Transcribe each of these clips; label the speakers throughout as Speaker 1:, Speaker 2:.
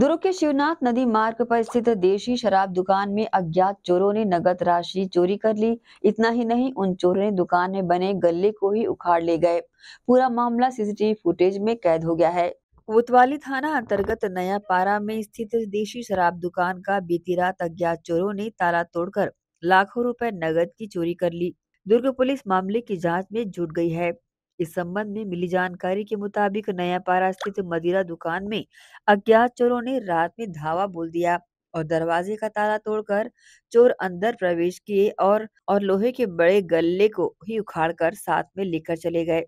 Speaker 1: दुर्ग के शिवनाथ नदी मार्ग पर स्थित देशी शराब दुकान में अज्ञात चोरों ने नगद राशि चोरी कर ली इतना ही नहीं उन चोरों ने दुकान में बने गले को ही उखाड़ ले गए पूरा मामला सीसीटीवी फुटेज में कैद हो गया है कोतवाली थाना अंतर्गत नया पारा में स्थित देशी शराब दुकान का बीती रात अज्ञात चोरों ने ताला तोड़कर लाखों रुपए नगद की चोरी कर ली दुर्ग पुलिस मामले की जाँच में जुट गई है इस संबंध में मिली जानकारी के मुताबिक नयापारा स्थित मदिरा दुकान में अज्ञात चोरों ने रात में धावा बोल दिया और दरवाजे का ताला तोड़कर चोर अंदर प्रवेश किए और और लोहे के बड़े गल्ले को ही उखाड़कर साथ में लेकर चले गए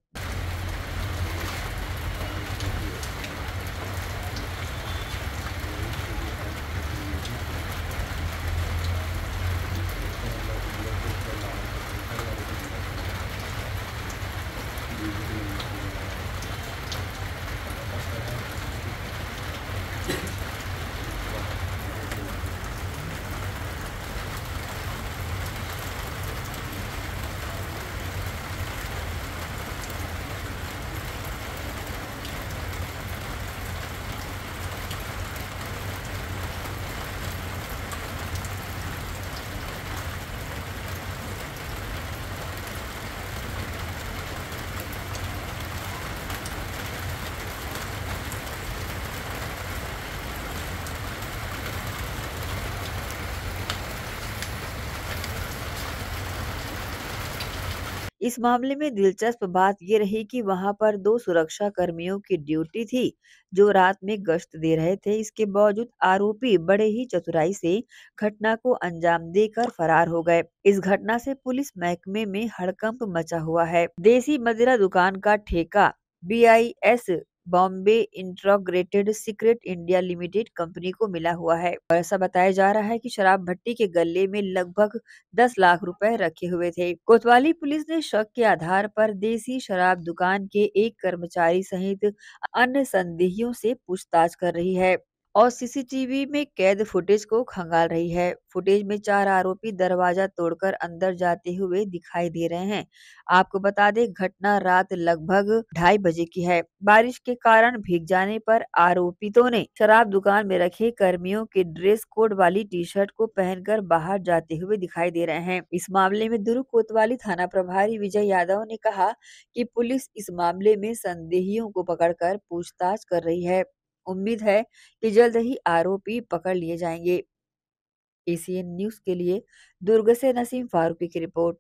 Speaker 1: इस मामले में दिलचस्प बात यह रही कि वहां पर दो सुरक्षा कर्मियों की ड्यूटी थी जो रात में गश्त दे रहे थे इसके बावजूद आरोपी बड़े ही चतुराई से घटना को अंजाम देकर फरार हो गए इस घटना से पुलिस महकमे में हड़कंप मचा हुआ है देसी मदिरा दुकान का ठेका B I S Bombay integrated secret India limited company को मिला हुआ है और ऐसा बताया जा रहा है कि शराब भट्टी के गले में लगभग 10 लाख रुपए रखे हुए थे कोतवाली पुलिस ने शक के आधार पर देसी शराब दुकान के एक कर्मचारी सहित अन्य संदेहियों से पूछताछ कर रही है और सीसीटीवी में कैद फुटेज को खंगाल रही है। फुटेज में चार आरोपी दरवाजा तोड़कर अंदर जाते हुए दिखाई दे रहे हैं। आपको बता दें घटना रात लगभग ढाई बजे की है। बारिश के कारण भीग जाने पर आरोपितों ने शराब दुकान में रखे कर्मियों के ड्रेस कोड वाली टी शर्ट को पहनकर बाहर जाते हुए दिखाई दे रहे हैं। इस मामले में दुर्ग कोतवाली थाना प्रभारी विजय यादव ने कहा की पुलिस इस मामले में संदेहियों को पकड़ पूछताछ कर रही है उम्मीद है कि जल्द ही आरोपी पकड़ लिए जाएंगे एसीएन न्यूज के लिए दुर्ग से नसीम फारूकी की रिपोर्ट